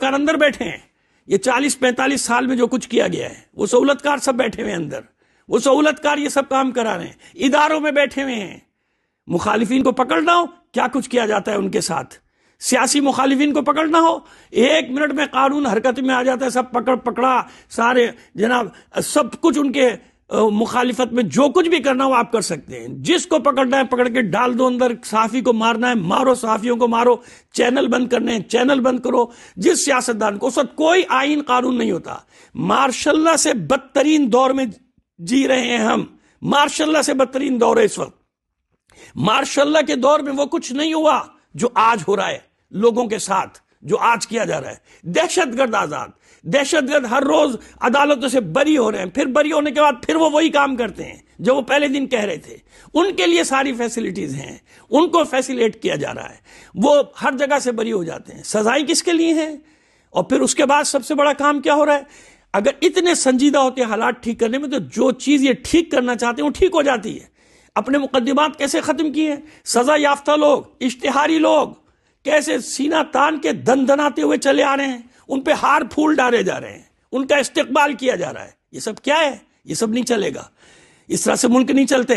सहूलतकार अंदर बैठे हैं ये चालीस पैंतालीस साल में जो कुछ किया गया है वो सहूलतकार सब बैठे हुए हैं अंदर वो सहूलतकार ये सब काम करा रहे हैं इदारों में बैठे हुए हैं मुखालिफिन को पकड़ना हो क्या कुछ किया जाता है उनके साथ सियासी मुखालिफिन को पकड़ना हो एक मिनट में कानून हरकत में आ जाता है सब पकड़ पकड़ा सारे जनाब सब कुछ उनके मुखालिफत में जो कुछ भी करना हो आप कर सकते हैं जिसको पकड़ना है पकड़ के डाल दो अंदर साफी को मारना है मारो साफियों को मारो चैनल बंद करने हैं चैनल बंद करो जिस सियासतदान को वक्त कोई आइन कानून नहीं होता मार्शल्ला से बदतरीन दौर में जी रहे हैं हम मार्शल्ला से बदतरीन दौर है इस वक्त मार्शल्ला के दौर में वो कुछ नहीं हुआ जो आज हो रहा है लोगों के साथ जो आज किया जा रहा है दहशतगर्द आजाद दहशतगर्द हर रोज अदालतों से बरी हो रहे हैं फिर बरी होने के बाद फिर वो वही काम करते हैं जो वो पहले दिन कह रहे थे उनके लिए सारी फैसिलिटीज हैं उनको फैसिलेट किया जा रहा है वो हर जगह से बरी हो जाते हैं सजाएं किसके लिए हैं और फिर उसके बाद सबसे बड़ा काम क्या हो रहा है अगर इतने संजीदा होते हालात ठीक करने में तो जो चीज़ ये ठीक करना चाहते हैं वो ठीक हो जाती है अपने मुकदमात कैसे ख़त्म किए सज़ा याफ्ता लोग इश्तेहारी लोग कैसे सीना तान के दन धनाते हुए चले आ रहे हैं उन पर हार फूल डाले जा रहे हैं उनका इस्तेकबाल किया जा रहा है ये सब क्या है ये सब नहीं चलेगा इस तरह से मुल्क नहीं चलते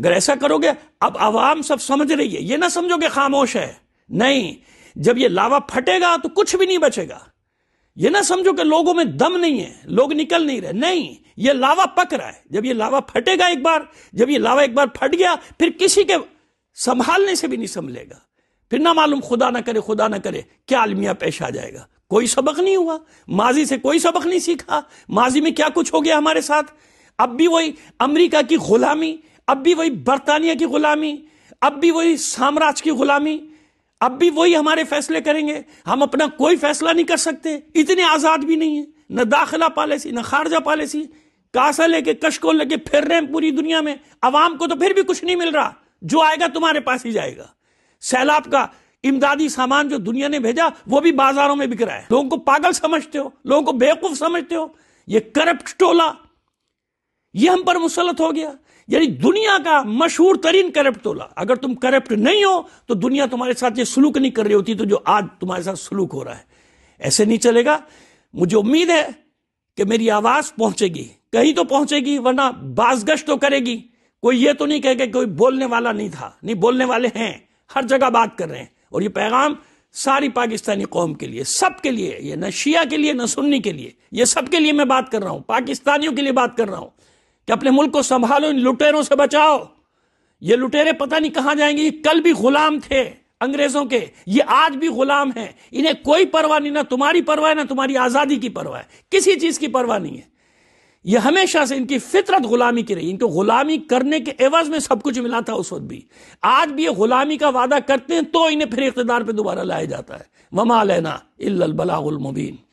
अगर ऐसा करोगे अब आवाम सब समझ रही है ये ना समझो कि खामोश है नहीं जब ये लावा फटेगा तो कुछ भी नहीं बचेगा ये ना समझो कि लोगों में दम नहीं है लोग निकल नहीं रहे नहीं ये लावा पक रहा है जब ये लावा फटेगा एक बार जब ये लावा एक बार फट गया फिर किसी के संभालने से भी नहीं संभलेगा फिर ना मालूम खुदा ना करे खुदा ना करे क्या आलमिया पेश आ जाएगा कोई सबक नहीं हुआ माजी से कोई सबक नहीं सीखा माजी में क्या कुछ हो गया हमारे साथ अब भी वही अमेरिका की गुलामी अब भी वही बरतानिया की गुलामी अब भी वही साम्राज्य की गुलामी अब भी वही हमारे फैसले करेंगे हम अपना कोई फैसला नहीं कर सकते इतने आज़ाद भी नहीं है न दाखिला पॉलिसी न खारजा पॉलिसी कासा लेके कश को लेके फिर रहे हैं पूरी दुनिया में आवाम को तो फिर भी कुछ नहीं मिल रहा जो आएगा तुम्हारे पास ही जाएगा सैलाब का इमदादी सामान जो दुनिया ने भेजा वो भी बाजारों में बिक रहा है लोगों को पागल समझते हो लोगों को बेवकूफ समझते हो ये करप्ट टोला ये हम पर मुसलत हो गया यानी दुनिया का मशहूर तरीन करप्ट टोला अगर तुम करप्ट नहीं हो तो दुनिया तुम्हारे साथ ये सुलूक नहीं कर रही होती तो जो आज तुम्हारे साथ सुलूक हो रहा है ऐसे नहीं चलेगा मुझे उम्मीद है कि मेरी आवाज पहुंचेगी कहीं तो पहुंचेगी वरना बाजगश तो करेगी कोई ये तो नहीं कहेगा कोई बोलने वाला नहीं था नहीं बोलने वाले हैं हर जगह बात कर रहे हैं और ये पैगाम सारी पाकिस्तानी कौम के लिए सब के लिए ये न शिया के लिए न सुन्नी के लिए ये सब के लिए मैं बात कर रहा हूँ पाकिस्तानियों के लिए बात कर रहा हूँ कि अपने मुल्क को संभालो इन लुटेरों से बचाओ ये लुटेरे पता नहीं कहाँ जाएंगे ये कल भी गुलाम थे अंग्रेजों के ये आज भी गुलाम हैं इन्हें कोई परवाह नहीं ना तुम्हारी परवाह है ना तुम्हारी आज़ादी की परवाह है किसी चीज़ की परवाह नहीं है ये हमेशा से इनकी फितरत गुलामी की रही इनको गुलामी करने के एवज में सब कुछ मिला था उस वक्त भी आज भी ये गुलामी का वादा करते हैं तो इन्हें फिर इकतदार पर दोबारा लाया जाता है वमा लेना इलाबलामुबीन